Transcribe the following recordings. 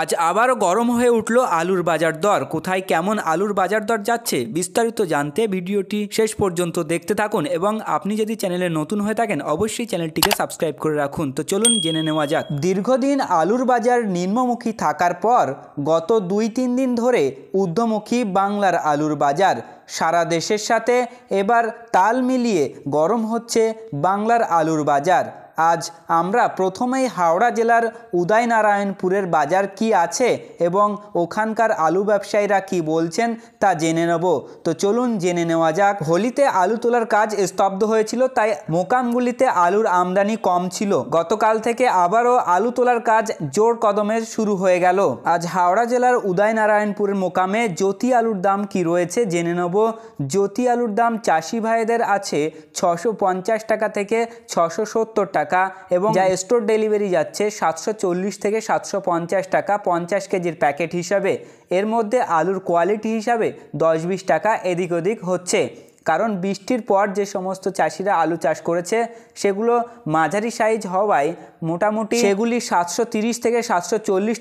আজ আবারও গরম হয়ে উঠল আলুর বাজার দর কোথায় কেমন আলুর বাজার দর যাচ্ছে বিস্তারিত জানতে ভিডিওটি শেষ পর্যন্ত দেখতে থাকুন এবং আপনি যদি চ্যানেলে নতুন হয়ে থাকেন অবশ্যই চ্যানেলটিকে সাবস্ক্রাইব করে রাখুন তো চলুন জেনে নেওয়া যাক দীর্ঘদিন আলুর বাজার নিম্নমুখী থাকার পর গত দুই তিন দিন ধরে ঊর্ধ্বমুখী বাংলার আলুর বাজার সারা দেশের সাথে এবার তাল মিলিয়ে গরম হচ্ছে বাংলার আলুর বাজার আজ আমরা প্রথমেই হাওড়া জেলার উদয়নারায়ণপুরের বাজার কি আছে এবং ওখানকার আলু ব্যবসায়ীরা কি বলছেন তা জেনে নেব তো চলুন জেনে নেওয়া যাক হোলিতে আলু তোলার কাজ স্তব্ধ হয়েছিল তাই মোকামগুলিতে আলুর আমদানি কম ছিল গতকাল থেকে আবারও আলু তোলার কাজ জোর কদমে শুরু হয়ে গেল আজ হাওড়া জেলার উদয়নারায়ণপুরের মোকামে জ্যোতি আলুর দাম কি রয়েছে জেনে নেব জ্যোতি আলুর দাম চাষি ভাইদের আছে ছশো টাকা থেকে ছশো টাকা টাকা এবং যা স্টোর ডেলিভারি যাচ্ছে সাতশো থেকে সাতশো টাকা পঞ্চাশ কেজির প্যাকেট হিসাবে এর মধ্যে আলুর কোয়ালিটি হিসাবে দশ বিশ টাকা এদিক ওদিক হচ্ছে কারণ বৃষ্টির পর যে সমস্ত চাষিরা আলু চাষ করেছে সেগুলো মাঝারি সাইজ হওয়ায় মোটামুটি সেগুলি সাতশো থেকে সাতশো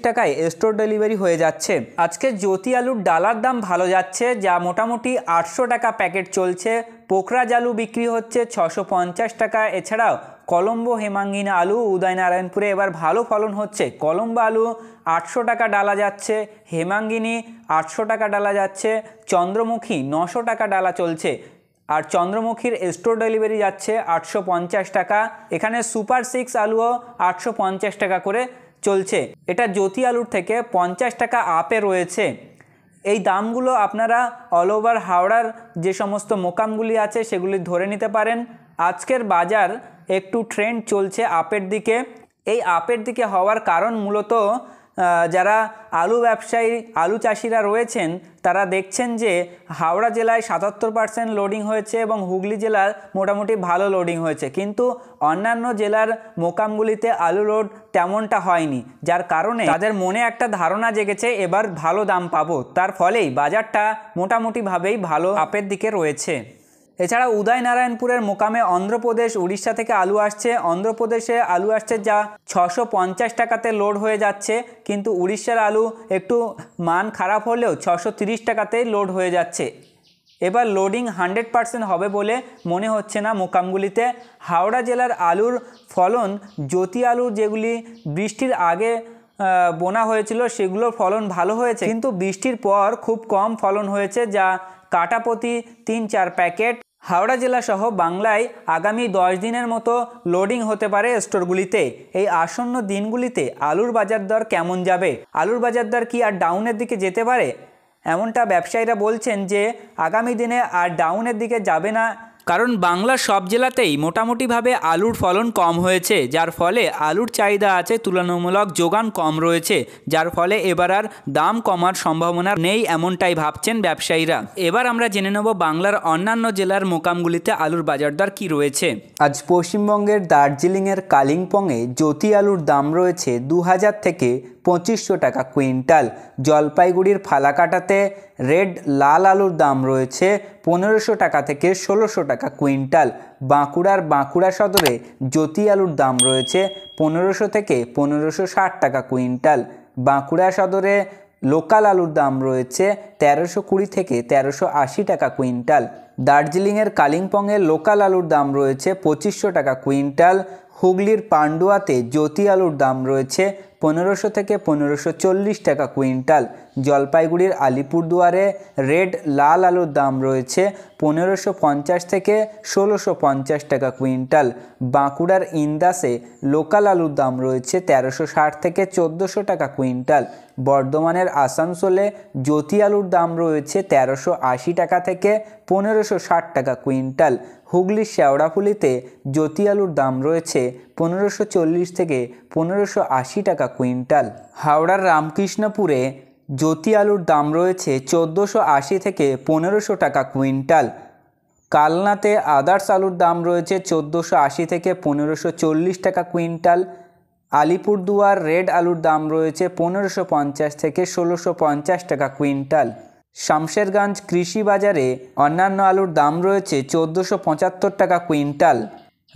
টাকায় স্টোর ডেলিভারি হয়ে যাচ্ছে আজকে জ্যোতি আলুর ডালার দাম ভালো যাচ্ছে যা মোটামুটি আটশো টাকা প্যাকেট চলছে পোখরাজ আলু বিক্রি হচ্ছে ছশো টাকা এছাড়াও কলম্বো হেমাঙ্গিনা আলু উদয়নারায়ণপুরে এবার ভালো ফলন হচ্ছে কলম্বো আলু আটশো টাকা ডালা যাচ্ছে হেমাঙ্গিনী আটশো টাকা ডালা যাচ্ছে চন্দ্রমুখী নশো টাকা ডালা চলছে আর চন্দ্রমুখীর স্টোর ডেলিভারি যাচ্ছে আটশো পঞ্চাশ টাকা এখানে সুপার সিক্স আলুও আটশো টাকা করে চলছে এটা জ্যোতি আলুর থেকে পঞ্চাশ টাকা আপে রয়েছে এই দামগুলো আপনারা অল ওভার হাওড়ার যে সমস্ত মোকামগুলি আছে সেগুলি ধরে নিতে পারেন আজকের বাজার একটু ট্রেন্ড চলছে আপের দিকে এই আপের দিকে হওয়ার কারণ মূলত যারা আলু ব্যবসায়ী আলু চাষিরা রয়েছেন তারা দেখছেন যে হাওড়া জেলায় সাতাত্তর পার্সেন্ট লোডিং হয়েছে এবং হুগলি জেলার মোটামুটি ভালো লোডিং হয়েছে কিন্তু অন্যান্য জেলার মোকামগুলিতে আলু লোড তেমনটা হয়নি যার কারণে তাদের মনে একটা ধারণা জেগেছে এবার ভালো দাম পাবো তার ফলেই বাজারটা মোটামুটিভাবেই ভালো আপের দিকে রয়েছে এছাড়া উদয়নারায়ণপুরের মোকামে অন্ধ্রপ্রদেশ উড়িষ্যা থেকে আলু আসছে অন্ধ্রপ্রদেশে আলু আসছে যা ছশো পঞ্চাশ টাকাতে লোড হয়ে যাচ্ছে কিন্তু উড়িষ্যার আলু একটু মান খারাপ হলেও ছশো তিরিশ টাকাতেই লোড হয়ে যাচ্ছে এবার লোডিং হান্ড্রেড পার্সেন্ট হবে বলে মনে হচ্ছে না মোকামগুলিতে হাওড়া জেলার আলুর ফলন জ্যোতি আলু যেগুলি বৃষ্টির আগে বোনা হয়েছিল সেগুলোর ফলন ভালো হয়েছে কিন্তু বৃষ্টির পর খুব কম ফলন হয়েছে যা কাটাপতি তিন চার প্যাকেট হাওড়া জেলাসহ বাংলায় আগামী দশ দিনের মতো লোডিং হতে পারে স্টোরগুলিতে এই আসন্ন দিনগুলিতে আলুর বাজার দর কেমন যাবে আলুর বাজার দর কি আর ডাউনের দিকে যেতে পারে এমনটা ব্যবসায়ীরা বলছেন যে আগামী দিনে আর ডাউনের দিকে যাবে না কারণ বাংলার সব জেলাতেই মোটামুটিভাবে আলুর ফলন কম হয়েছে যার ফলে আলুর চাহিদা আছে তুলনামূলক যোগান কম রয়েছে যার ফলে এবার আর দাম কমার সম্ভাবনা নেই এমনটাই ভাবছেন ব্যবসায়ীরা এবার আমরা জেনে নেব বাংলার অন্যান্য জেলার মোকামগুলিতে আলুর বাজার দর কী রয়েছে আজ পশ্চিমবঙ্গের দার্জিলিংয়ের কালিম্পংয়ে জ্যোতি আলুর দাম রয়েছে দু থেকে পঁচিশশো টাকা কুইন্টাল জলপাইগুড়ির ফালাকাটাতে রেড লাল আলুর দাম রয়েছে পনেরোশো টাকা থেকে ষোলোশো টাকা কুইন্টাল বাঁকুড়ার বাঁকুড়া সদরে জ্যোতি আলুর দাম রয়েছে পনেরোশো থেকে পনেরোশো ষাট টাকা কুইন্টাল বাঁকুড়া সদরে লোকাল আলুর দাম রয়েছে তেরোশো কুড়ি থেকে তেরোশো আশি টাকা কুইন্টাল দার্জিলিংয়ের কালিম্পংয়ের লোকাল আলুর দাম রয়েছে পঁচিশশো টাকা কুইন্টাল হুগলির পান্ডুয়াতে জ্যোতি আলুর দাম রয়েছে পনেরোশো থেকে পনেরোশো চল্লিশ টাকা কুইন্টাল জলপাইগুড়ির আলিপুরদুয়ারে রেড লাল আলুর দাম রয়েছে পনেরোশো পঞ্চাশ থেকে ষোলোশো পঞ্চাশ টাকা কুইন্টাল বাঁকুড়ার ইন্দাসে লোকাল আলুর দাম রয়েছে তেরোশো ষাট থেকে চোদ্দোশো টাকা কুইন্টাল বর্ধমানের আসানসোলে জ্যোতি আলুর দাম রয়েছে তেরোশো আশি টাকা থেকে পনেরোশো ষাট টাকা কুইন্টাল হুগলির শেওড়াফুলিতে জ্যোতি আলুর দাম রয়েছে পনেরোশো চল্লিশ থেকে পনেরোশো আশি টাকা কুইন্টাল হাওড়ার রামকৃষ্ণপুরে জ্যোতি আলুর দাম রয়েছে চোদ্দোশো আশি থেকে পনেরোশো টাকা কুইন্টাল কালনাতে আদার্স আলুর দাম রয়েছে চোদ্দোশো আশি থেকে পনেরোশো চল্লিশ টাকা কুইন্টাল আলিপুরদুয়ার রেড আলুর দাম রয়েছে পনেরোশো পঞ্চাশ থেকে ষোলোশো পঞ্চাশ টাকা কুইন্টাল শামশেরগঞ্জ কৃষি বাজারে অন্যান্য আলুর দাম রয়েছে চোদ্দোশো পঁচাত্তর টাকা কুইন্টাল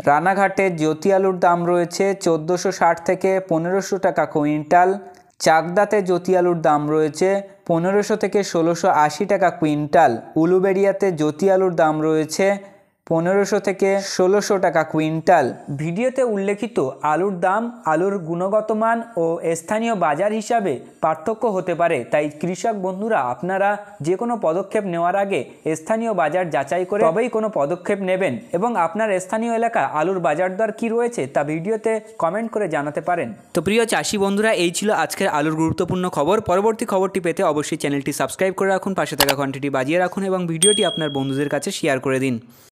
রানাঘাটে জ্যোতি আলুর দাম রয়েছে চোদ্দোশো ষাট থেকে পনেরোশো টাকা কুইন্টাল চাকদাতে জ্যোতি আলুর দাম রয়েছে পনেরোশো থেকে ষোলোশো আশি টাকা কুইন্টাল উলুবেড়িয়াতে জ্যোতি আলুর দাম রয়েছে পনেরোশো থেকে ষোলোশো টাকা কুইন্টাল ভিডিওতে উল্লেখিত আলুর দাম আলুর গুণগত মান ও স্থানীয় বাজার হিসাবে পার্থক্য হতে পারে তাই কৃষক বন্ধুরা আপনারা যে কোনো পদক্ষেপ নেওয়ার আগে স্থানীয় বাজার যাচাই করে তবেই কোনো পদক্ষেপ নেবেন এবং আপনার স্থানীয় এলাকা আলুর বাজার দর কী রয়েছে তা ভিডিওতে কমেন্ট করে জানাতে পারেন তো প্রিয় চাষি বন্ধুরা এই ছিল আজকের আলুর গুরুত্বপূর্ণ খবর পরবর্তী খবরটি পেতে অবশ্যই চ্যানেলটি সাবস্ক্রাইব করে রাখুন পাশে থাকা ঘন্টাটি বাজিয়ে রাখুন এবং ভিডিওটি আপনার বন্ধুদের কাছে শেয়ার করে দিন